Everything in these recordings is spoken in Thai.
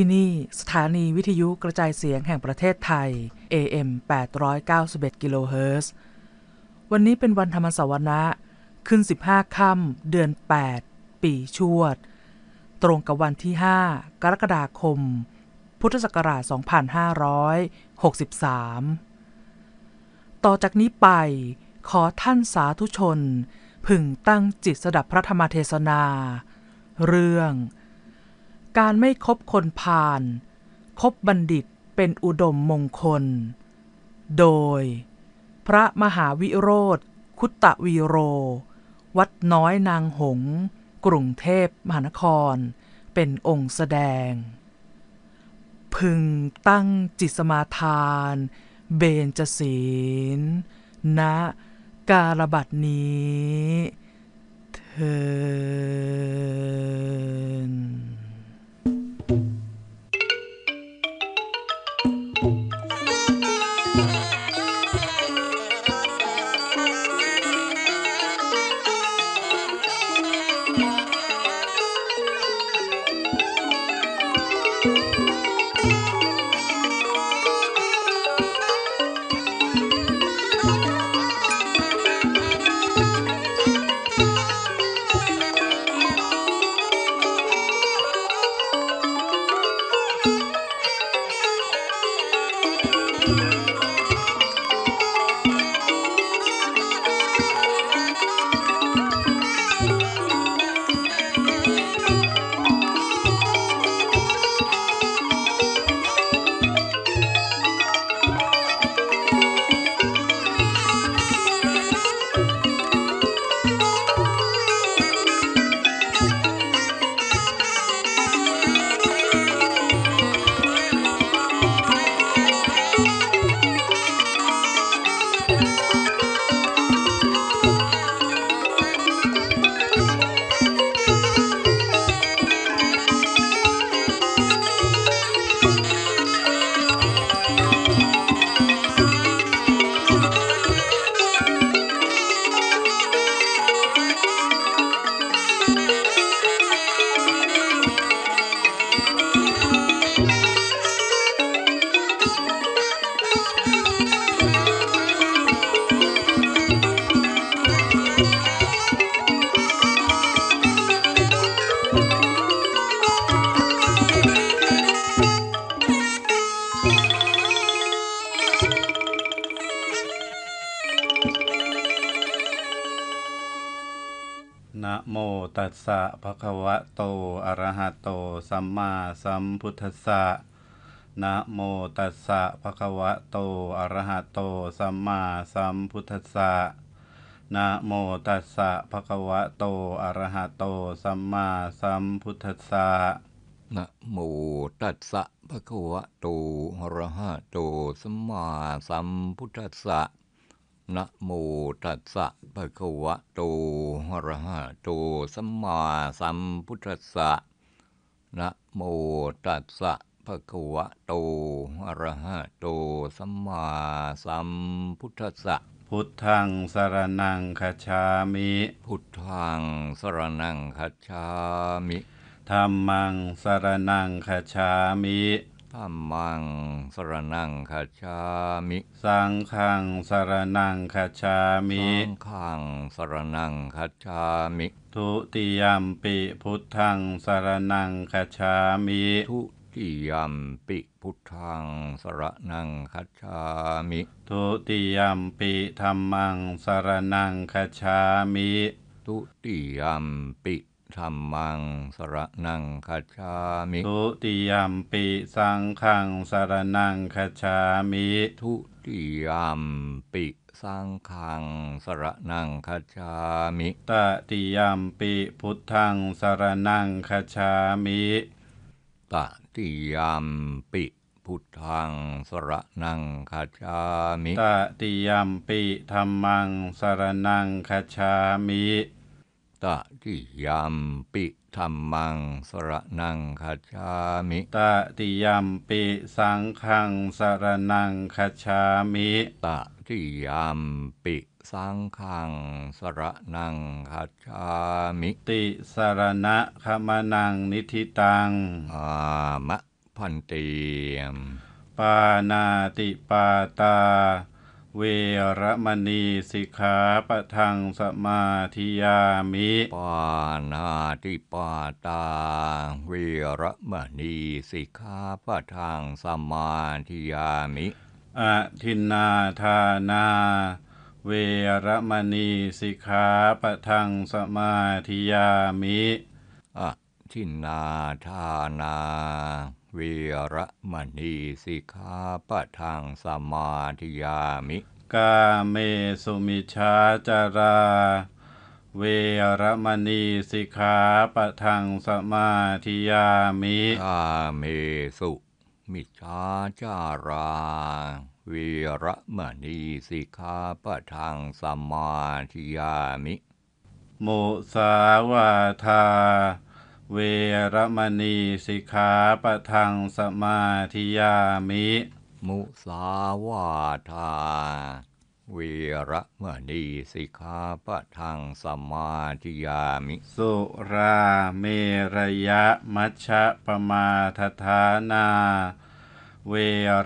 ที่นี่สถานีวิทยุกระจายเสียงแห่งประเทศไทย AM 891กิโลเฮิรตซ์ วันนี้เป็นวันธรรมสวนะขึ้น 15ค่ำ เดือน 8 ปีชวด ตรงกับวันที่ 5 กรกฎาคม พุทธศักราช 2563 ต่อจากนี้ไปขอท่านสาธุชน พึงตั้งจิตสดับพระธรรมเทศนาเรื่องการไม่คบคนพาลคบบัณฑิตเป็นอุดมมงคล โดยพระมหาวิโรธคุตตะวีโร วัดน้อยนางหงกรุงเทพมหานครเป็นองค์แสดง พึงตั้งจิตสมาทานเบญจศีลณนะกาลบัดนี้เธินคะวะโตอะระหะโต สัมมาสัมพุทธัสสะนะโมตัสสะภะคะวะโตอะระหะโต สัมมาสัมพุทธัสสะนะโมตัสสะภะคะวะโตอะระหะโต สัมมาสัมพุทธัสสะนะโมตัสสะภะคะวะโตอะระหะโต สัมมาสัมพุทธัสสะนะโมตัสสะภะคะวะโตอะระหะโตสัมมาสัมพุทธัสสะนะโมตัสสะภะคะวะโตอะระหะโตสัมมาสัมพุทธัสสะ พุทธังสรนังคชามิ พุทธังสรนังคชามิธรรมังสรนังคชามิธัมมังสรนังคาชามิ สังขังสรนังคาชามิ สังขังสรนังคาชามิ ทุติยมปิ พุทธังสรนังคาชามิ ทุติยมปิพุทธังสรนังคัจามิ ทุติยมปิธรรมังสรนังคัจามิ ทุติยมปิธรรมังสระนังคาชามิทุติยมปิสังขังสรนังคาชามิทุติยมปิสังขังสระนังคาชามิ ตติยมปิพุทธังสรนังคาชามิ ตติยมปิพุทธังสรนังคาชามิตติยมปิธรรมังสรนังคาชามิตะติยามปิธรรมัง สระนังคาชามิตติยามปิสังขัง สระนังคาชามิตติยามปิสังขังสระนังคาชามิ ติสระณะขมนังนิธิตัง อามะพันเตียมปานาติปาตาเวรมณีสิกขาปะทังสมาธิยามิปานาติปาตา เวรมณีสิกขาปะทังสมาธิยามิอทินนาทานา เวรมณีสิกขาปะทังสมาธิยามิอทินนาทานาวีระมณีสิกขาปะทางสมาธิยามิ กาเมสุมิชาจารา เวรมณีสิกขาปะทางสมาธิยามิ กาเมสุมิชาจารา เวรมณีสิกขาปะทางสมาธิยามิโมสาวาทาเวรมณีสิกขาปะทังสมาธิยามิ มุสาวาทาเวรมณีสิกขาปะทังสมาธิยามิ สุราเมรยะมัชฌะปมาทฐานา เว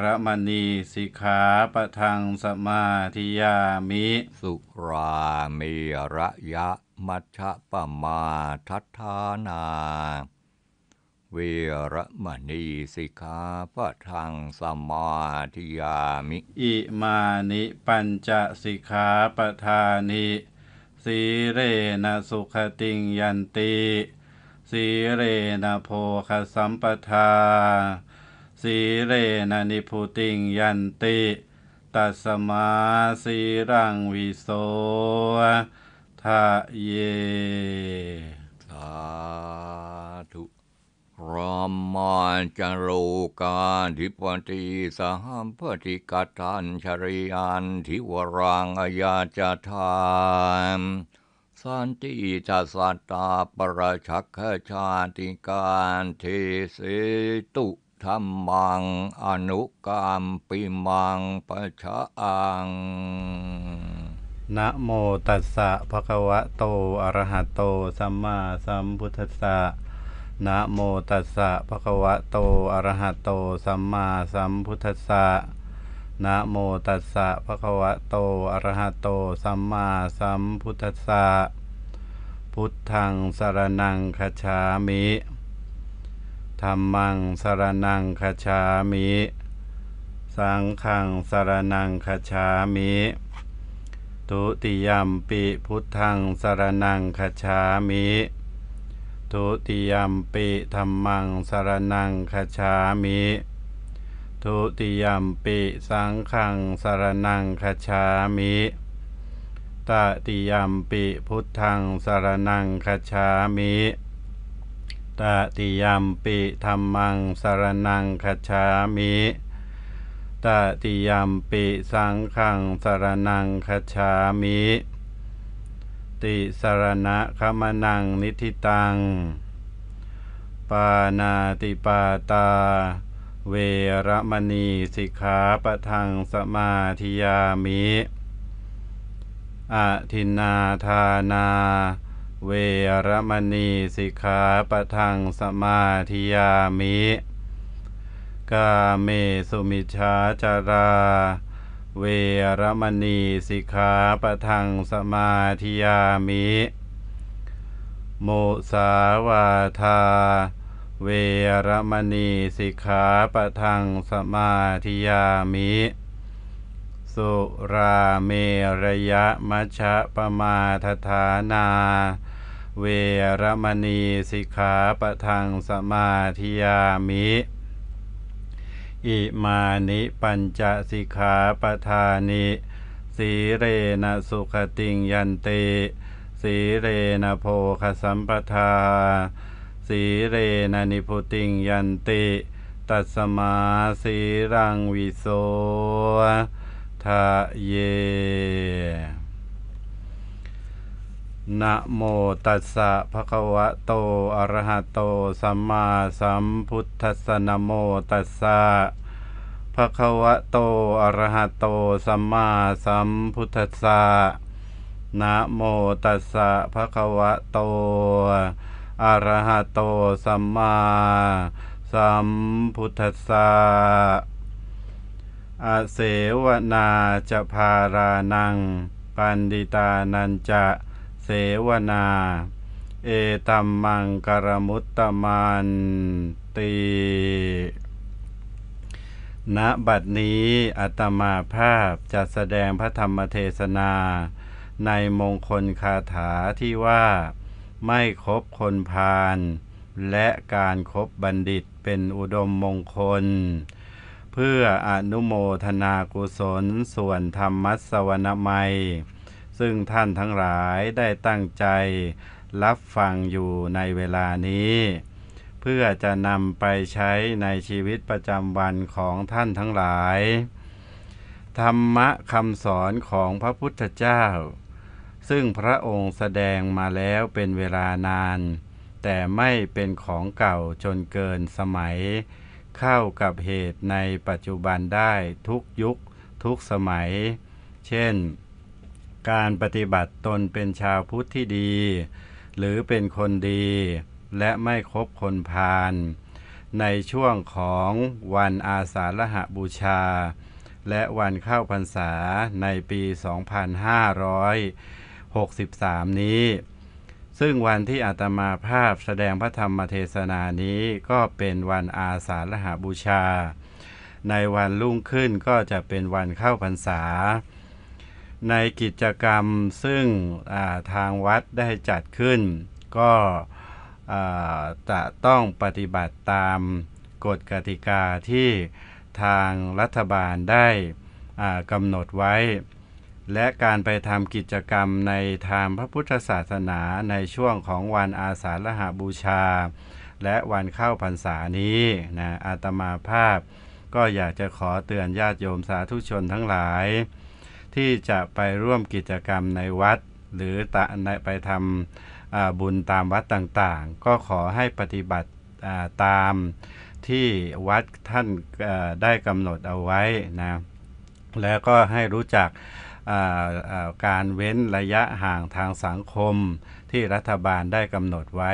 รมณีสิกขาปะทังสมาธิยามิ สุราเมรยะมัชฌะปมาทัฏฐานา เวรมณีสิกขาปะทางสมาธิยามิ อิมานิปัญจสิกขาปทานิสีเรนะสุขติงยันติสีเรนะโพคสัมปทาสีเรนะนิพุติงยันติ ตัสมาสีรังวิโสทะเยสาธุรามมาจโรกาธิปติสหัมปติกตันชริยานทิวรังอายาจทานสันติจัสตาปรชักขชาติการเทเสตุธรรมังอนุกรรมปิมังปะชะอังนะโมตัสสะภะคะวะโตอะระหะโตสัมมาสัมพุทธัสสะนะโมตัสสะภะคะวะโตอะระหะโตสัมมาสัมพุทธัสสะนะโมตัสสะภะคะวะโตอะระหะโตสัมมาสัมพุทธัสสะพุทธังสารนังคชามิธรรมังสารนังคชามิ สังขังสารนังคชามิทุติยมปิพุทธังสารนังคชามิ ทุติยมปิธรรมังสารนังคชามิ ทุติยมปิสังขังสารนังคชามิ ตติยมปิพุทธังสารนังคชามิ ตติยมปิธรรมังสารนังคชามิตติยมปิสังขังสารนังคชามิ ติสารณะคมนังนิธิตังปานาติปาตา เวรมณีสิกขาปะทังสมาธิยามิอะทินาทานา เวรมณีสิกขาปะทังสมาธิยามิกาเมสุมิชาจารา เวรมณีสิกขาปะทังสมาธิยามิโมสาวาทาเวรมณีสิกขาปะทังสมาธิยามิ สุราเมรยะมัชะปมาทฐานา เวรมณีสิกขาปะทังสมาธิยามิอิมานิปัญจสิขาปทานิสีเรนะสุขติงยันเตสีเรนะโพคสัมปทาสีเรนะนิพุติงยันติ ตัสมาสีรังวิโสทะเยนะโมตัสสะภะคะวะโตอะระหะโตสัมมาสัมพุทธัสสะนะโมตัสสะภะคะวะโตอะระหะโตสัมมาสัมพุทธัสสะนะโมตัสสะภะคะวะโตอะระหะโตสัมมาสัมพุทธัสสะอาเสวนาจะพารานังปันดิตานันจะวนา เอตัมมังกรมุตตมันตีณบัดนี้อัตมาภาพจะแสดงพระธรรมเทศนา ในมงคลคาถาที่ว่าไม่คบคนพาลและการครบบัณฑิตเป็นอุดมมงคล เพื่ออนุโมทนากุศล ส่วนธรรมัสวรรณไมยซึ่งท่านทั้งหลายได้ตั้งใจรับฟังอยู่ในเวลานี้ เพื่อจะนำไปใช้ในชีวิตประจำวันของท่านทั้งหลาย ธรรมะคำสอนของพระพุทธเจ้า ซึ่งพระองค์แสดงมาแล้วเป็นเวลานาน แต่ไม่เป็นของเก่าจนเกินสมัย เข้ากับเหตุในปัจจุบันได้ทุกยุคทุกสมัย เช่นการปฏิบัติตนเป็นชาวพุทธที่ดี หรือเป็นคนดีและไม่คบคนพาลในช่วงของวันอาสาฬหบูชา และวันเข้าพรรษาในปี 2563 นี้ ซึ่งวันที่อาตมาภาพแสดงพระธรรมเทศนานี้ก็เป็นวันอาสาฬหบูชา ในวันรุ่งขึ้นก็จะเป็นวันเข้าพรรษาในกิจกรรมซึ่งทางวัดได้จัดขึ้นก็จะต้องปฏิบัติตามกฎกติกาที่ทางรัฐบาลได้กำหนดไว้ และการไปทำกิจกรรมในทางพระพุทธศาสนาในช่วงของวันอาสาฬหาบูชา และวันเข้าพรรษานี้นะอาตมาภาพก็อยากจะขอเตือนญาติโยมสาธุชนทั้งหลายที่จะไปร่วมกิจกรรมในวัด หรือไปทำบุญตามวัดต่างๆ ก็ขอให้ปฏิบัติตามที่วัดท่านได้กำหนดเอาไว้นะแล้วก็ให้รู้จักการเว้นระยะห่างทางสังคมที่รัฐบาลได้กำหนดไว้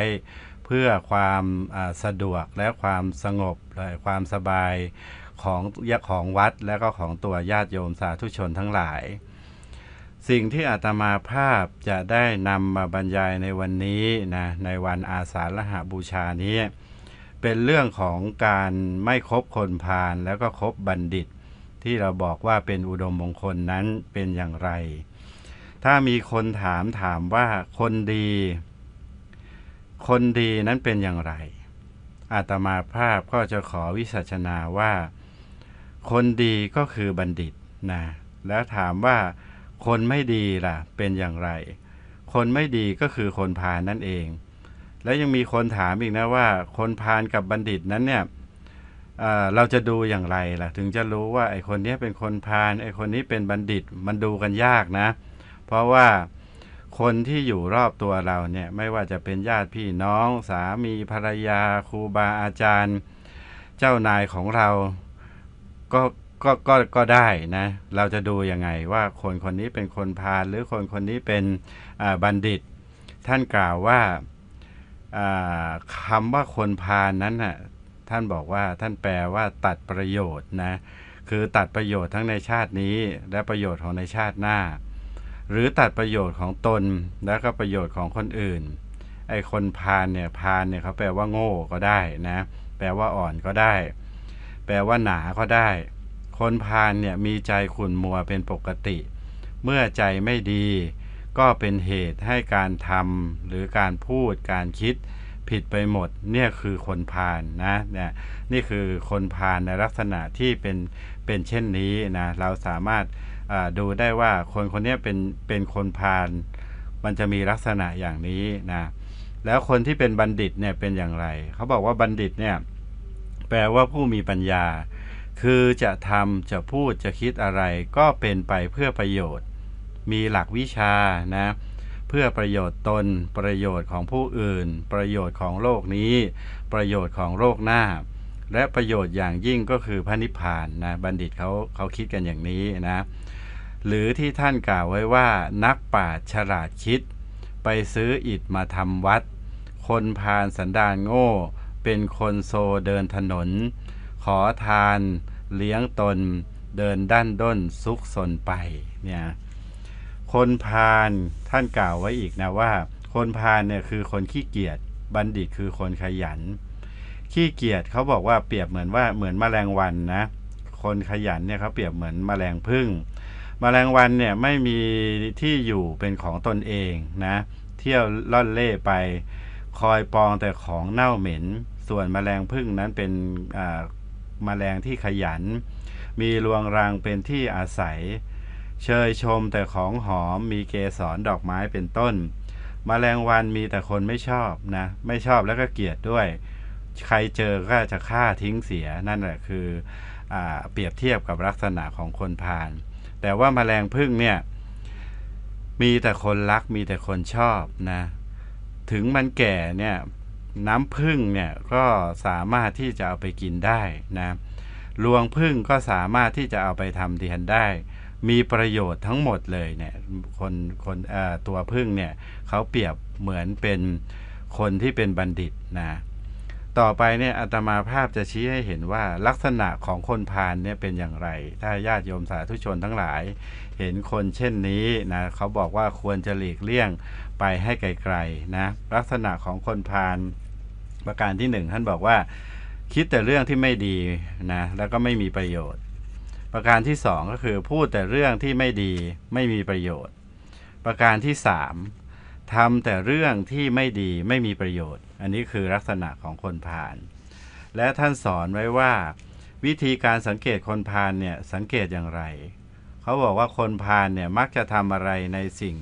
เพื่อความสะดวกและความสงบและความสบายของของวัดและก็ของตัวญาติ โยมสาธุ ชนทั้งหลาย สิ่งที่ อาตมาภาพจะได้นำมา บรรยายในวันนี้ นะ ในวันอาสาฬหาบูชานี้ เป็นเรื่องของการไม่คบคนพาลแล้วก็คบบัณฑิต ที่เราบอกว่าเป็นอุดมมงคลนั้นเป็นอย่างไร ถ้ามีคนถามถามว่าคนดี คนดีนั้นเป็นอย่างไรอาตมาภาพก็จะขอวิสัชนาว่าคนดีก็คือบัณฑิตนะ แล้วถามว่าคนไม่ดีล่ะเป็นอย่างไร คนไม่ดีก็คือคนพาลนั่นเอง แล้วยังมีคนถามอีกนะ ว่า คนพาลกับบัณฑิตนั้นเนี่ยเเราจะดูอย่างไรล่ะถึงจะรู้ว่าไอคนนี้เป็นคนพาลไอคนนี้เป็นบัณฑิตมันดูกันยากนะ เพราะว่าคนที่อยู่รอบตัวเราเนี่ย ไม่ว่าจะเป็นญาติพี่น้อง สามีภรรยาครูบาอาจารย์ เจ้านายของเราก็ก็ก็ก็ได้นะเราจะดูยังไงว่าคนคนนี้เป็นคนพาลหรือคนคนนี้เป็นบัณฑิต ท่านกล่าวว่าคำว่าคนพาลนั้นน่ะท่านบอกว่าท่านแปลว่าตัดประโยชน์นะคือตัดประโยชน์ทั้งในชาตินี้ และประโยชน์ของในชาติหน้า หรือตัดประโยชน์ของตน แล้วก็ประโยชน์ของคนอื่น ไอ้คนพาลเนี่ยพาลเนี่ยเขาแปลว่าโง่ก็ได้นะแปลว่าอ่อนก็ได้แปลว่าหนาก็ได้คนพาลเนี่ยมีใจขุ่นมัวเป็นปกติ เมื่อใจไม่ดี ก็เป็นเหตุให้การทำหรือการพูดการคิดผิดไปหมด เนี่ยคือคนพาลนนะเนี่ยนี่คือคนพาลในลักษณะที่เป็นเป็นเช่นนี้นะเราสามารถดูได้ว่าคนคนนี้เป็นเป็นคนพาลมันจะมีลักษณะอย่างนี้นะแล้วคนที่เป็นบัณฑิตเนี่ยเป็นอย่างไรเขาบอกว่าบัณฑิตเนี่ยแปลว่าผู้มีปัญญา คือจะทำจะพูดจะคิดอะไรก็เป็นไปเพื่อประโยชน์ มีหลักวิชานะเพื่อประโยชน์ตนประโยชน์ของผู้อื่นประโยชน์ของโลกนี้ประโยชน์ของโลกหน้า และประโยชน์อย่างยิ่งก็คือพระนิพพานนะบัณฑิตเขาเขาคิดกันอย่างนี้นะหรือที่ท่านกล่าวไว้ว่า นักป่าฉลาดคิดไปซื้ออิฐมาทำวัด คนพาลสันดานโง่เป็นคนโซเดินถนน ขอทาน เลี้ยงตน เดินด้านด้นซุกสนไปเนี่ยคนพาลท่านกล่าวไว้อีกนะว่าคนพาลเนี่ยคือคนขี้เกียจบัณฑิตคือคนขยัน ขี้เกียจเขาบอกว่าเปรียบเหมือนว่าเหมือนมแมลงวันนะคนขยันเนี่ยเขาเปรียบเหมือนมแมลงพึ่งมแมลงวันเนี่ยไม่มีที่อยู่เป็นของตนเองนะเที่ยวล่อนเล่ไปคอยปองแต่ของเน่าเหม็น ส่วนมแมลงพึ่งนั้นเป็นมแมลงที่ขยัน มีรวงรังเป็นที่อาศัย เชยชมแต่ของหอม มีเกสรดอกไม้เป็นต้นมแมลงวันมีแต่คนไม่ชอบนะ ไม่ชอบแล้วก็เกลียดด้วย ใครเจอก็จะฆ่าทิ้งเสีย นั่นแหละคืออเปรียบเทียบกับลักษณะของคนพาน แต่ว่ามาแมลงพึ่งเนี่ย มีแต่คนรักมีแต่คนชอบนะถึงมันแก่เนี่ยน้ำผึ้งเนี่ยก็สามารถที่จะเอาไปกินได้นะรวงผึ้งก็สามารถที่จะเอาไปทำเทียนได้ มีประโยชน์ทั้งหมดเลยเนี่ยคนคนตัวพึ่งเนี่ยเขาเปรียบเหมือนเป็นคนที่เป็นบัณฑิตนะต่อไปเนี่ยอาตมาภาพจะชี้ให้เห็นว่าลักษณะของคนพานเนี่ยเป็นอย่างไร ถ้าญาติโยมสาธุชนทั้งหลายเห็นคนเช่นนี้นะเขาบอกว่าควรจะหลีกเลี่ยงไปให้ไกลๆนะลักษณะของคนพาลประการที่หนึ่งท่านบอกว่าคิดแต่เรื่องที่ไม่ดีนะแล้วก็ไม่มีประโยชน์ ประการที่สองก็คือพูดแต่เรื่องที่ไม่ดีไม่มีประโยชน์ ประการที่สามทำแต่เรื่องที่ไม่ดีไม่มีประโยชน์อันนี้คือลักษณะของคนพาลและท่านสอนไว้ว่าวิธีการสังเกตคนพาลเนี่ยสังเกตอย่างไรเขาบอกว่าคนพาลเนี่ยมักจะทำอะไรในสิ่ง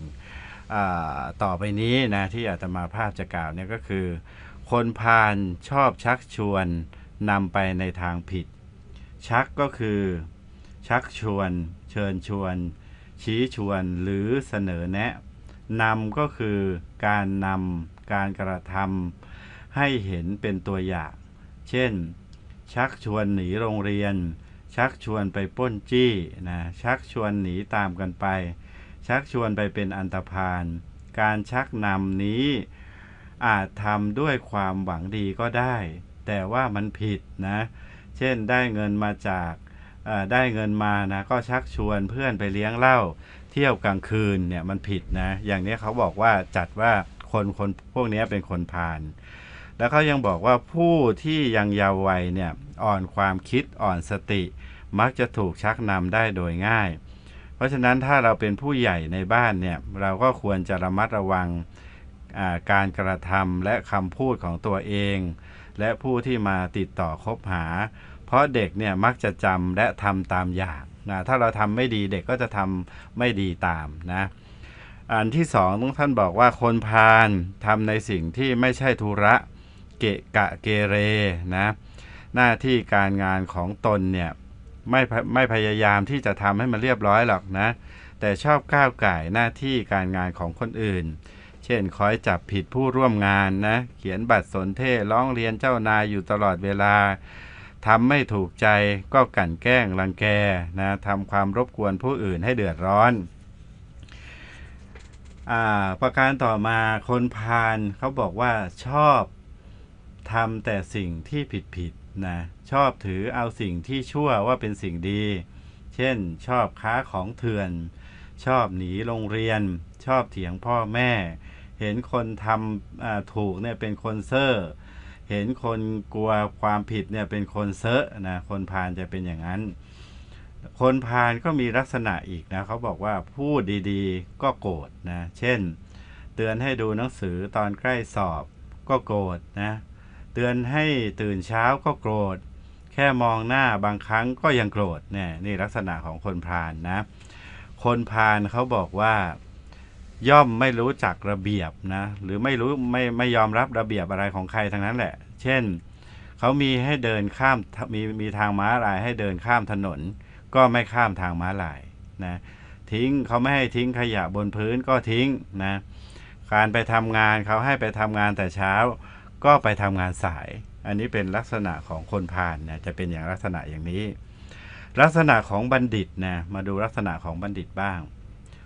ต่อไปนี้นะ ที่อาตมาภาพจะกล่าวเนี่ยก็คือ คนพาลชอบชักชวนนำไปในทางผิด ชักก็คือชักชวน เชิญชวน ชี้ชวนหรือเสนอแนะนำก็คือการนำการกระทำให้เห็นเป็นตัวอย่าง เช่น ชักชวนหนีโรงเรียน ชักชวนไปป้นจี้นะชักชวนหนีตามกันไปชักชวนไปเป็นอันตรพาน การชักนำนี้อาจทำด้วยความหวังดีก็ได้ แต่ว่ามันผิดนะ เช่นได้เงินมาจากได้เงินมานะ ก็ชักชวนเพื่อนไปเลี้ยงเหล้าเที่ยวกลางคืนเนี่ยมันผิดนะ อย่างนี้เขาบอกว่าจัดว่าคนคนพวกนี้เป็นคนพาล แล้วเขายังบอกว่าผู้ที่ยังเยาว์วัยเนี่ย อ่อนความคิดอ่อนสติมักจะถูกชักนำได้โดยง่ายเพราะฉะนั้นถ้าเราเป็นผู้ใหญ่ในบ้านเนี่ยเราก็ควรจะระมัดระวังการกระทำและคำพูดของตัวเอง และผู้ที่มาติดต่อคบหา เพราะเด็กเนี่ยมักจะจำและทำตามอยากนะถ้าเราทำไม่ดีเด็กก็จะทำไม่ดีตามนะอันที่สองท่านบอกว่าคนพาลทำในสิ่งที่ไม่ใช่ธุระเกะกะเกเรนะหน้าที่การงานของตนเนี่ยไม่ไม่พยายามที่จะทำให้มันเรียบร้อย หรอกนะ แต่ชอบก้าวไก่หน้าที่การงานของคนอื่น เช่น คอยจับผิดผู้ร่วมงานนะ เขียนบัตรสนเทศร้องเรียนเจ้านายอยู่ตลอดเวลาทำไม่ถูกใจก็ กั่นแกล้งรังแก นะทำความรบกวน ผู้อื่นให้เดือดร้อนอประการต่อมาคน พานเขาบอกว่าชอบทำแต่สิ่งที่ผิดๆนะชอบถือเอาสิ่งที่ชั่วว่าเป็นสิ่งดี เช่นชอบค้าของเถื่อน ชอบหนีโรงเรียน ชอบเถียงพ่อแม่ เห็นคนทำถูกเนี่ยเป็นคนเซอ่อเห็นคนกลัวความผิดเนี่ยเป็นคนเซอะนะ คนพาลจะเป็นอย่างนั้น คนพาลก็มีลักษณะอีกนะ เขาบอกว่าพูดดีๆก็โกรธนะ เช่นเตือนให้ดูหนังสือตอนใกล้สอบก็โกรธนะ เตือนให้ตื่นเช้าก็โกรธแค่มองหน้าบางครั้งก็ยังโกรธเนี่ยนี่ลักษณะของคนพาลนนะ คนพาลเขาบอกว่าย่อมไม่รู้จักระเบียบนะหรือไม่รู้ไม่ไม่ยอมรับระเบียบอะไรของใครทั้งนั้นแหละ เช่นเขามีให้เดินข้ามมีมีทางม้าลาย ให้เดินข้ามถนน ก็ไม่ข้ามทางม้าลายนะทิ้งเขาไม่ให้ทิ้งขยะบนพื้นก็ทิ้งนะการไปทำงานเขาให้ไปทำงานแต่เช้า ก็ไปทำงานสายอันนี้เป็นลักษณะของคนพาลนะจะเป็นอย่างลักษณะอย่างนี้ ลักษณะของบัณฑิตนะมาดูลักษณะของบัณฑิตบ้าง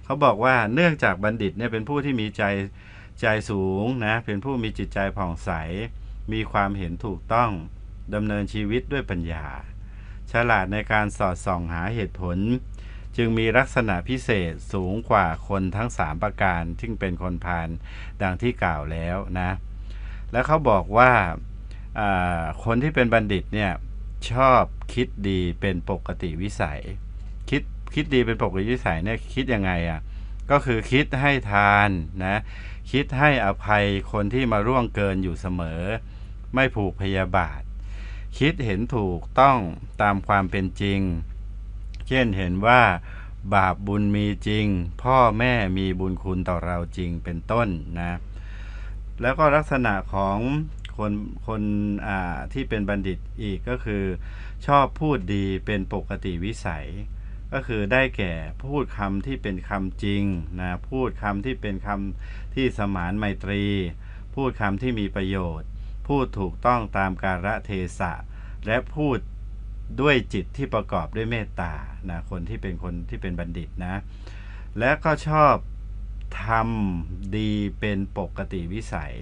เขาบอกว่าเนื่องจากบัณฑิตเนี่ยเป็นผู้ที่มีใจใจสูงนะเป็นผู้มีจิตใจผ่องใส มีความเห็นถูกต้องดำเนินชีวิตด้วยปัญญา ฉลาดในการสอดส่องหาเหตุผล จึงมีลักษณะพิเศษสูงกว่าคนทั้ง 3 ประการซึ่งเป็นคนพาลดังที่กล่าวแล้วนะและเขาบอกว่าคนที่เป็นบัณฑิตเนี่ยชอบคิดดีเป็นปกติวิสัย คิดคิดดีเป็นปกติวิสัยเนี่ยคิดยังไงอะ่ะก็คือคิดให้ทานนะ คิดให้อภัยคนที่มาร่วง เกินอยู่เสมอ ไม่ผูกพยาบาท คิดเห็นถูกต้องตามความเป็นจริง เช่นเห็นว่าบาป บุญมีจริง พ่อแม่มีบุญคุณต่อเราจริงเป็นต้นนะแล้วก็ลักษณะของคนคนที่เป็นบัณฑิตอีกก็คือ ชอบพูดดีเป็นปกติวิสัย ก็คือได้แก่พูดคำที่เป็นคำจริงนะ พูดคำที่เป็นคำที่สมานไมตรี พูดคำที่มีประโยชน์ พูดถูกต้องตามการะเทศะ และพูดด้วยจิตที่ประกอบด้วยเมตตานะ คนที่เป็นคนที่เป็นบัณฑิตนะ และก็ชอบทำดีเป็นปกติวิสัย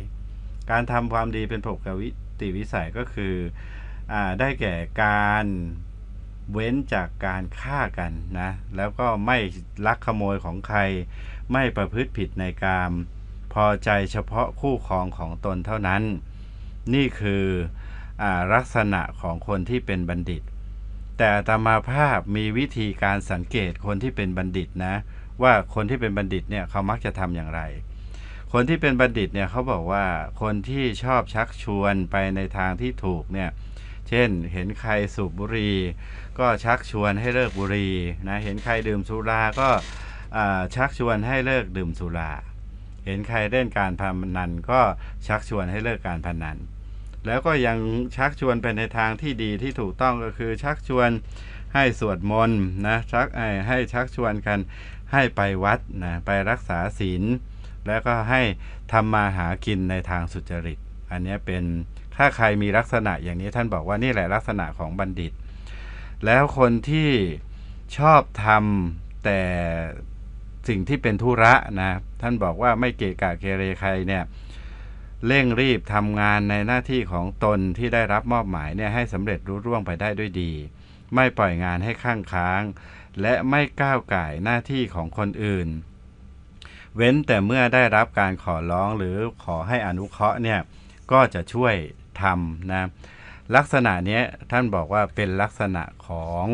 การทำความดีเป็นปกวิติวิสัยก็คืออได้แก่การเว้นจากการฆ่ากันนะ แล้วก็ไม่ลักขโมยของใคร ไม่ประพฤติผิดในกามพอใจเฉพาะคู่ครองของตนเท่านั้น นี่คืออลักษณะของคนที่เป็นบัณฑิต แต่ตามาภาพมีวิธีการสังเกตคนที่เป็นบัณฑิตนะ ว่าคนที่เป็นบัณฑิตเนี่ยเขามักจะทำอย่างไรคนที่เป็นบัณฑิตเนี่ยเขาบอกว่าคนที่ชอบชักชวนไปในทางที่ถูกเนี่ยเช่นเห็นใครสูบบุหรี่ก็ชักชวนให้เลิกบุหรี่นะเห็นใครดื่มสุราก็ชักชวนให้เลิกดื่มสุราเห็นใครเล่นการพนันก็ชักชวนให้เลิกการพนัน แล้วก็ยังชักชวนไปในทางที่ดีที่ถูกต้องก็คือชักชวนให้สวดมนต์นะชักให้ชักชวนกันให้ไปวัดนะไปรักษาศีลแล้วก็ให้ทำมาหากินในทางสุจริต อันนี้เป็น ถ้าใครมีลักษณะอย่างนี้ท่านบอกว่านี่แหละลักษณะของบัณฑิต แล้วคนที่ชอบทำแต่สิ่งที่เป็นธุระนะ ท่านบอกว่าไม่เกะกะเกเรใครเนี่ย เร่งรีบทำงานในหน้าที่ของตนที่ได้รับมอบหมายเนี่ยให้สำเร็จรุ่ร่วงไปได้ด้วยดี ไม่ปล่อยงานให้ข้างค้าง และไม่ก้าวไก่หน้าที่ของคนอื่นเว้นแต่เมื่อได้รับการขอร้องหรือขอให้อนุเคราะห์เนี่ยก็จะช่วยทำนะลักษณะนี้ท่านบอกว่าเป็นลักษณะของ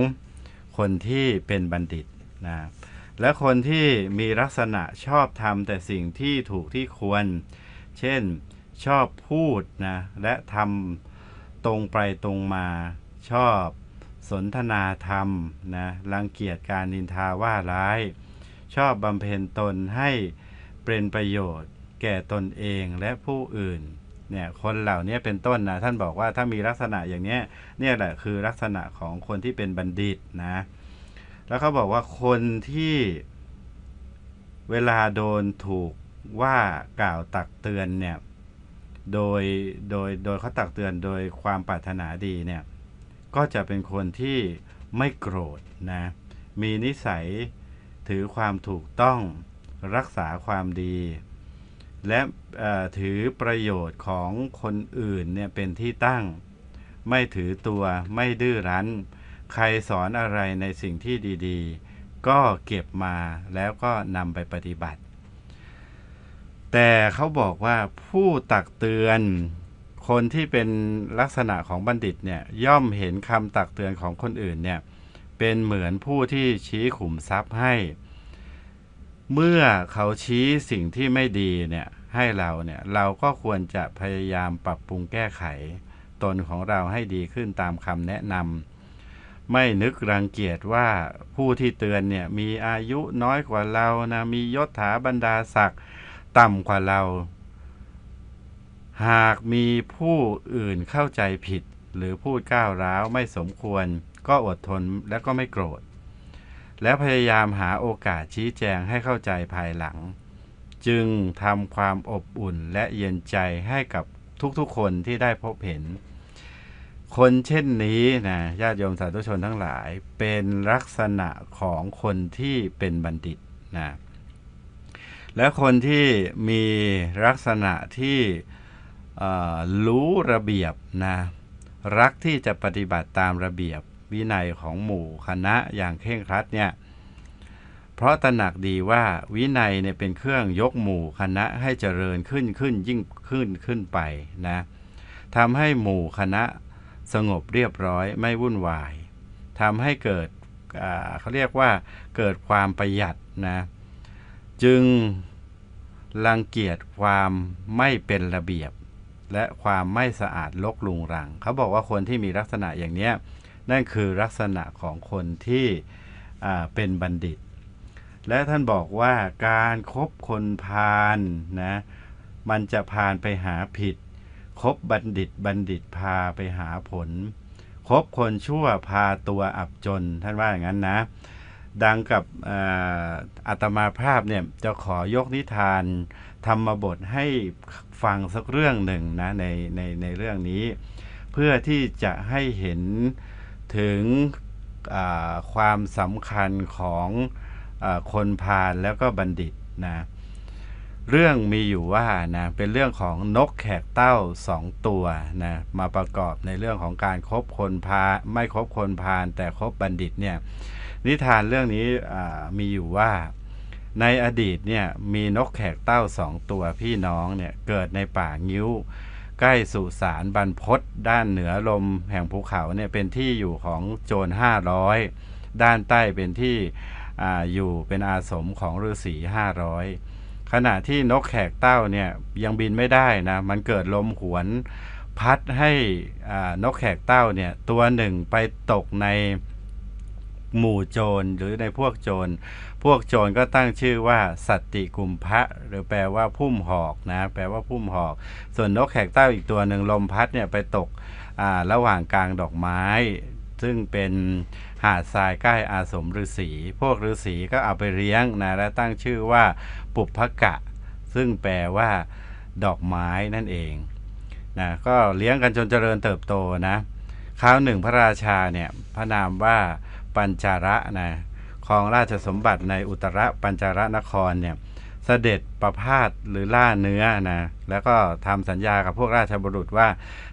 คนที่เป็นบัณฑิตนะและคนที่มีลักษณะชอบทำแต่สิ่งที่ถูกที่ควร เช่นชอบพูดนะและทำตรงไปตรงมาชอบสนทนาธรรมนะรังเกียจการนินทาว่าร้ายชอบบำเพ็ญตนให้เป็นประโยชน์แก่ตนเองและผู้อื่นเนี่ยคนเหล่านี้เป็นต้น นะท่านบอกว่าถ้ามีลักษณะอย่างนี้เนี่ยแหละคือลักษณะของคนที่เป็นบัณฑิตนะแล้วเขาบอกว่าคนที่เวลาโดนถูกว่ากล่าวตักเตือนเนี่ยโดยโดยโดยเขาตักเตือนโดยความปรารถนาดีเนี่ยก็จะเป็นคนที่ไม่โกรธนะมีนิสัยถือ ความถูกต้องรักษาความดี และถือประโยชน์ของคนอื่น เนี่ย เป็นที่ตั้ง ไม่ถือตัวไม่ดื้อรั้น ใครสอนอะไรในสิ่งที่ดี ๆ ก็เก็บมาแล้วก็นำไปปฏิบัติ แต่เขาบอกว่าผู้ตักเตือนคนที่เป็นลักษณะของบัณฑิต เนี่ย ย่อมเห็นคำตักเตือนของคนอื่นเนี่ยเป็นเหมือนผู้ที่ชี้ขุมทรัพย์ให้ เมื่อเขาชี้สิ่งที่ไม่ดีเนี่ยให้เราเนี่ยเราก็ควรจะพยายามปรับปรุงแก้ไขตนของเราให้ดีขึ้นตามคำแนะนำไม่นึกรังเกียจว่าผู้ที่เตือนเนี่ยมีอายุน้อยกว่าเรานะมียศถาบรรดาศักดิ์ต่ำกว่าเรา หากมีผู้อื่นเข้าใจผิดหรือพูดก้าวร้าวไม่สมควรก็อดทนและก็ไม่โกรธ และพยายามหาโอกาสชี้แจงให้เข้าใจภายหลัง จึงทำความอบอุ่นและเย็นใจให้กับทุกๆคนที่ได้พบเห็น คนเช่นนี้นะญาติโยมสาธุชนทั้งหลายเป็นลักษณะของคนที่เป็นบัณฑิตนะและคนที่มีลักษณะที่รู้ระเบียบนะ รักที่จะปฏิบัติตามระเบียบวินัยของหมู่คณะอย่างเคร่งครัดเนี่ย เพราะตระหนักดีว่าวินัยเนี่ยเป็นเครื่องยกหมู่คณะให้เจริญขึ้น ขึ้นยิ่งขึ้นขึ้นไปนะทำให้หมู่คณะสงบเรียบร้อยไม่วุ่นวายทำให้เกิดเขาเรียกว่าเกิดความประหยัดนะ จึงรังเกียจความไม่เป็นระเบียบ และความไม่สะอาดลกลุงรัง เขาบอกว่าคนที่มีลักษณะอย่างเนี้ยนั่นคือลักษณะของคนที่เป็นบัณฑิต และท่านบอกว่าการครบคนพาลนนะ มันจะพาลไปหาผิด คบบัณฑิตบัณฑิตพาไปหาผล คบคนชั่วพาตัวอับจนท่านว่าอย่างนั้นนะดังกับอัตมาภาพเนี่ยจะขอยกนิทาน ธรรมบทให้ฟังสักเรื่องหนึ่งนะในในในเรื่องนี้ เพื่อที่จะให้เห็นถึงความสำคัญของอคนพาลแล้ว ก็บัณฑิตนะ เรื่องมีอยู่ว่านะเป็นเรื่องของนกแขกเต้าสอง ตัว นะ มาประกอบในเรื่องของการครบคนพาไม่ครบคนพาลแต่ครบบัณฑิตเนี่ยนิทานเรื่องนี้มีอยู่ว่าในอดีตเนี่ย มีนกแขกเต้าสองตัวพี่น้อง เนี่ย เกิดในป่างิ้วใกล้สุสานบรรพศด้านเหนือลมแห่งภูเขาเนี่ยเป็นที่อยู่ของโจรห้าร้อยด้านใต้เป็นที่ออยู่เป็นอาสมของฤาษีห้าร้อยขณะที่นกแขกเต้าเนี่ยยังบินไม่ได้นะมันเกิดลมหวนพัดให้นกแขกเต้าเนี่ยตัวหนึ่งไปตกในหมู่โจรหรือในพวกโจรพวกโจรก็ตั้งชื่อว่า สัตติกุมพะหรือแปลว่า พุ่มหอกนะ แปลว่า พุ่มหอก ส่วนนกแขกเต้าอีกตัวหนึ่งลมพัดเนี่ย ไปตกระหว่างกลางดอกไม้ ซึ่งเป็นหาดทรายใกล้อาสมฤาษีพวกฤาษีก็เอาไปเลี้ยงนะและตั้งชื่อว่า ปุพภกะ ซึ่งแปลว่าดอกไม้นั่นเองนะก็เลี้ยงกันจนเจริญเติบโตนะคราวหนึ่งพระราชาเนี่ยพระนามว่าปัญจาระนะครองราชสมบัติในอุตรปัญจาระนครเนี่ย เสด็จประพาสหรือล่าเนื้อนะ แล้วก็ทำสัญญากับพวกราชบุรุษว่า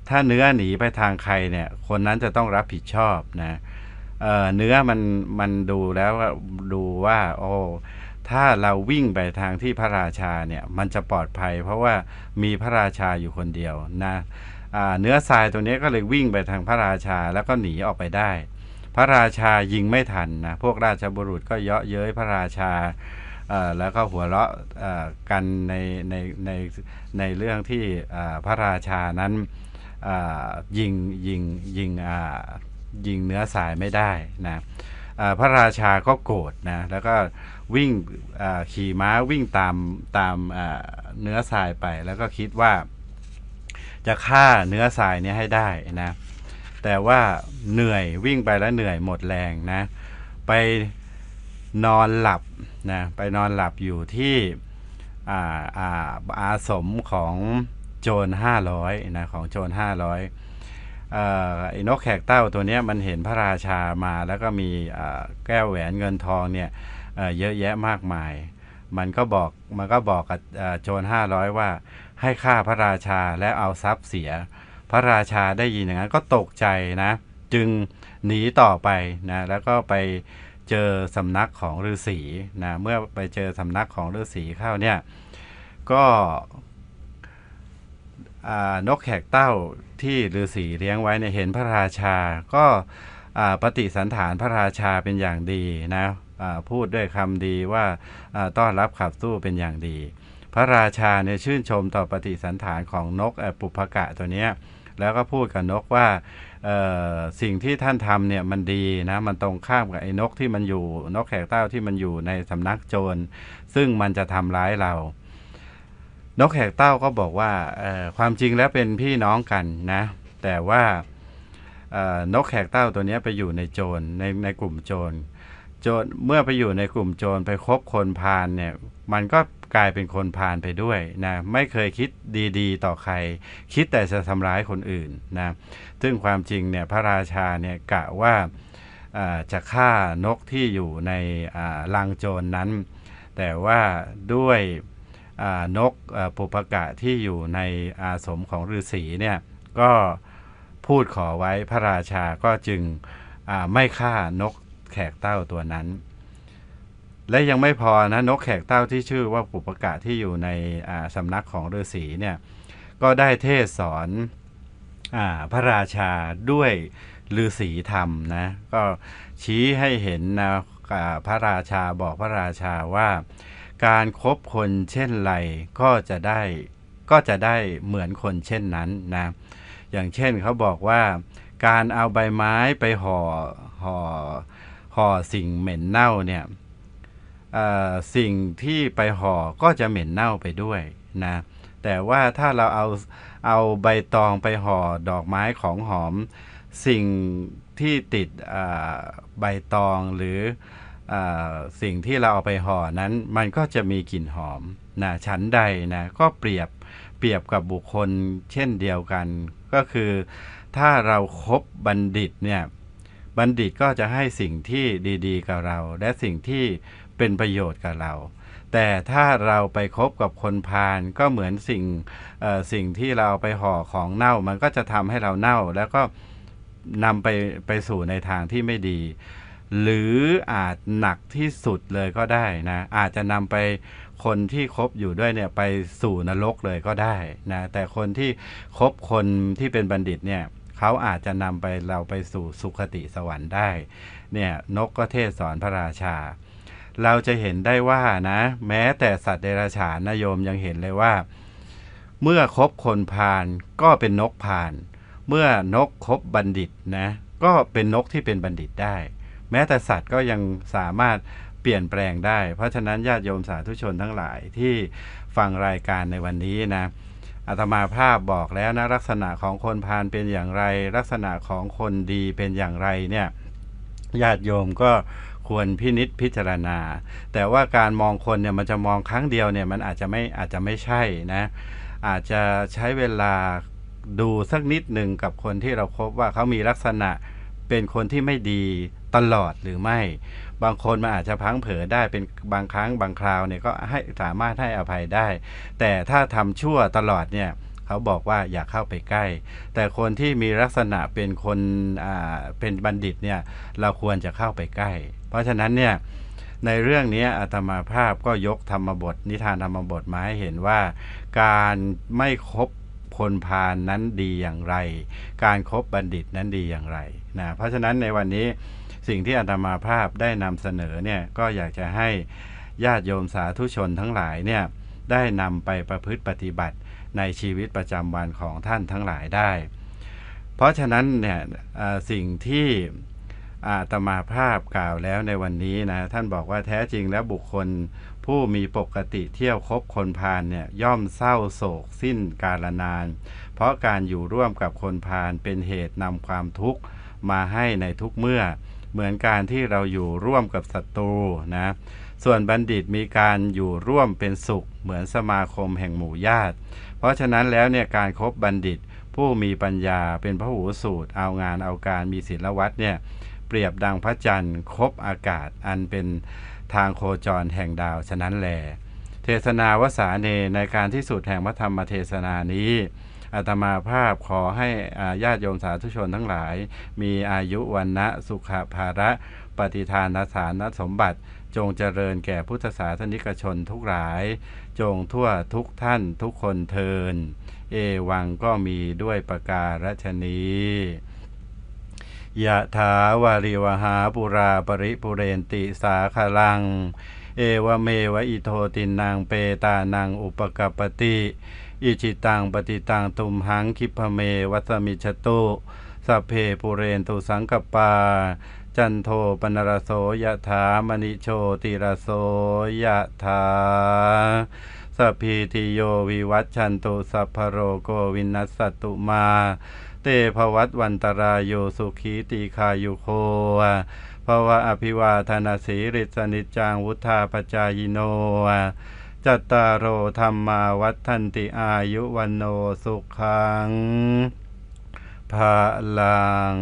ถ้าเนื้อหนีไปทางใครเนี่ย คนนั้นจะต้องรับผิดชอบนะเเนื้อมันมันดูแล้วดูว่าโอ้ ถ้าเราวิ่งไปทางที่พระราชาเนี่ย มันจะปลอดภัย เพราะว่ามีพระราชาอยู่คนเดียวนะเนื้อทรายตัวนี้ก็เลยวิ่งไปทางพระราชาแล้วก็หนีออกไปได้พระราชายิงไม่ ทัน นะ พวกราชบุรุษก็เยาะเย้ยพระราชาแล้วก็หัวเราะกันใน ในในใน เรื่องที่พระราชานั้นยิง ยิงยิงยิงเนื้อสายไม่ได้นะพระราชาก็โกรธนะ แล้วก็ วิ่งขี่ม้าวิ่งตามตามเนื้อสายไป แล้วก็คิดว่า จะฆ่าเนื้อสายนี้ให้ได้นะแต่ว่าเหนื่อยวิ่งไปแล้วเหนื่อยหมดแรงนะไปนอนหลับนะไปนอนหลับอยู่ที่อาอาอาสมของโจร500นะของโจร500ไอ้นกแขกเต้าตัวนี้มันเห็นพระราชามาแล้วก็มีแก้วแหวนเงินทองเนี่ยเยอะแยะมากมายมันก็บอกมันก็บอกกับโจร 500 ว่าให้ฆ่าพระราชาและเอาทรัพย์เสียพระราชาได้ ยินอย่างนั้น ก็ตกใจ นะ จึงหนี ต่อไปนะแล้วก็ไปเจอ สำนักของฤาษีนะเมื่อไปเจอ สำนักของฤาษีเข้า เนี่ย ก็นกแขกเต้าที่ฤาษีเลี้ยงไว้เนี่ยเห็นพระราชาก็ปฏิสันฐานพระราชาเป็นอย่างดี นะพูดด้วยคำดีว่าต้อนรับขับสู้เป็นอย่างดี พระราชาเนี่ยชื่นชมต่อปฏิสันฐานของนกปุพกะตัวเนี้ยแล้วก็พูดกับนกว่าสิ่งที่ท่านทำเนี่ยมันดีนะมันตรงข้ามกับไอ้นกที่มันอยู่นกแขกเต้าที่มันอยู่ในสำนักโจรซึ่งมันจะทำร้ายเรา นกแขกเต้าก็บอกว่าความจริงแล้วเป็นพี่น้องกันนะ แต่ว่านกแขกเต้าตัวนี้ไปอยู่ในโจรในในกลุ่มโจรโจรเมื่อไปอยู่ในกลุ่มโจรไปคบคนพานเนี่ยมันก็กลายเป็นคนพาลไปด้วยนะไม่เคยคิดดีๆ ต่อใคร คิดแต่จะทำร้ายคนอื่นนะซึ่งความจริงเนี่ยพระราชาเนี่ยกะว่าจะฆ่านกที่อยู่ในลังโจรนนั้น แต่ว่าด้วยนกปุปกะที่อยู่ในอาสมของฤาษีเนี่ยก็พูดขอไว้พระราชาก็จึงไม่ฆ่านกแขกเต้าตัวนั้นและยังไม่พอนะนกแขกเต้าที่ชื่อว่าปุปกะที่อยู่ในสำนักของฤาษีเนี่ยก็ได้เทศสอนอพระราชาด้วยฤาษีธรรมนะก็ชี้ให้เห็นนะพระราชาบอกพระราชาว่าการครบคนเช่นไรก็จะได้ ก็จะได้เหมือนคนเช่นนั้นนะอย่างเช่นเขาบอกว่าการเอาใบไม้ไปห่อห่อห่อสิ่งเหม็นเน่าเนี่ยสิ่งที่ไปห่อก็จะเหม็นเน่าไปด้วย นะ แต่ว่าถ้าเรา เอาเอาใบตองไปห่อดอกไม้ของหอม สิ่งที่ติดใบตองหรืออสิ่งที่เราเอาไปห่อนั้นมันก็จะมีกลิ่นหอมนะชั้นใดนะก็เปรียบเปรียบกับบุคคลเช่นเดียวกันก็คือ ถ้าเราครบบัณฑิตเนี่ยบัณฑิตก็จะให้สิ่งที่ดีๆ กับเรา และสิ่งที่เป็นประโยชน์กับเรา แต่ถ้าเราไปคบกับคนพาลก็เหมือนสิ่งสิ่งที่เราไปห่อของเน่ามันก็จะทำให้เราเน่าแล้วก็นำไปไปสู่ในทางที่ไม่ดี หรืออาจหนักที่สุดเลยก็ได้นะอาจจะนำไปคนที่คบอยู่ด้วยเนี่ยไปสู่นรกเลยก็ได้นะแต่คนที่คบคนที่เป็นบัณฑิตเนี่ยเขาอาจจะนำไปเราไปสู่สุคติสวรรค์ได้เนี่ยนกก็เทศสอนพระราชาเราจะเห็นได้ว่านะ แม้แต่สัตว์เดรัจฉานนะโยมยังเห็นเลยว่า เมื่อคบคน พาลก็เป็นนกพาลเมื่อนกคบบัณฑิตนะ ก็เป็นนกที่เป็นบัณฑิตได้ แม้แต่สัตว์ก็ยังสามารถเปลี่ยนแปลงได้เพราะฉะนั้นญาติโยมสาธุชนทั้งหลายที่ฟังรายการในวันนี้นะอาตมาภาพบอกแล้วนะลักษณะของคนพาลเป็นอย่างไร ลักษณะของคนดีเป็นอย่างไรเนี่ยญาติโยมก็ควรพินิษพิจารณา แต่ว่าการมองคนเนี่ยมันจะมองครั้งเดียวเนี่ยมันอาจจะไม่อาจจะไม่ใช่นะ อาจจะใช้เวลาดูสักนิดหนึ่งกับคนที่เราพบว่าเขามีลักษณะเป็นคนที่ไม่ดีตลอดหรือไม่ บางคนมันอาจจะพังเผยได้เป็นบางครั้งบางคราวเนี่ยก็ให้สามารถให้อภัยได้ แต่ถ้าทำชั่วตลอดเนี่ยเขาบอกว่าอย่าเข้าไปใกล้ แต่คนที่มีลักษณะเป็นคนเป็นบัณฑิตเนี่ยเราควรจะเข้าไปใกล้เพราะฉะนั้นเนี่ยในเรื่องนี้อาตมาภาพก็ยกธรรมบท นิทานธรรมบทมาให้เห็นว่า การไม่คบคนพาลนนั้นดีอย่างไร การครบบัณฑิตนั้นดีอย่างไรนะเพราะฉะนั้นในวันนี้สิ่งที่อาตมาภาพได้นำเสนอเนี่ยก็อยากจะให้ญาติโยมสาธุชนทั้งหลายเนี่ยได้นำไปประพฤติปฏิบัติในชีวิตประจำวันของท่านทั้งหลายได้ เพราะฉะนั้นเนี่ยสิ่งที่อาตมาภาพกล่าวแล้วในวันนี้นะ ท่านบอกว่าแท้จริงแล้วบุคคลผู้มีปกติเที่ยวคบคนพาลเนี่ย ย่อมเศร้าโศก สิ้น กาลนาน เพราะการอยู่ร่วมกับคนพาลเป็นเหตุนำความทุกข์มาให้ในทุกเมื่อ เหมือนการที่เราอยู่ร่วมกับศัตรูนะส่วนบัณฑิตมีการอยู่ร่วมเป็นสุข เหมือนสมาคมแห่งหมู่ญาติ เพราะฉะนั้นแล้วเนี่ยการครบบัณฑิต ผู้มีปัญญาเป็นพระหูสูตรเอางานเอาการมีศีลวัดเนี่ยเปรียบดังพระจันทร์คบอากาศอันเป็นทางโคจรแห่งดาวฉะนั้นแล เทศนาวสาเนในการที่สุดแห่งพระธรรมเทศนานี้อาตมาภาพขอให้ญาติโยมสาธุชนทั้งหลาย มีอายุวันนะสุขภาระปฏิทานสารนสมบัติ จงเจริญแก่พุทธศาสนิกชนทุกหลาย จงทั่วทุกท่านทุกคนเทิน เอวังก็มีด้วยประการนี้ยะถาวาริวหาปุราปริปุเรนติสาคลัง เอวเมวอิโทตินางเปตานางอุปกปติ อิจิตัง ปฏิตังตุมหังคิพเมวัสมิชตุสัพเพปุเรนตุสังกปา จันโทปนรโสยะถามณิโชติรโสยะถาสพีติโย วิวัตชันตุสัพพโรโกวินัสสตุมาเตภวัตวันตรายโยสุขีตีคายุโคภวะอภิวาธนาสีริสนิจางวุธาปจายโนจัตตารโอธรรมาวัฒนติอายุวันโนสุขังภาลัง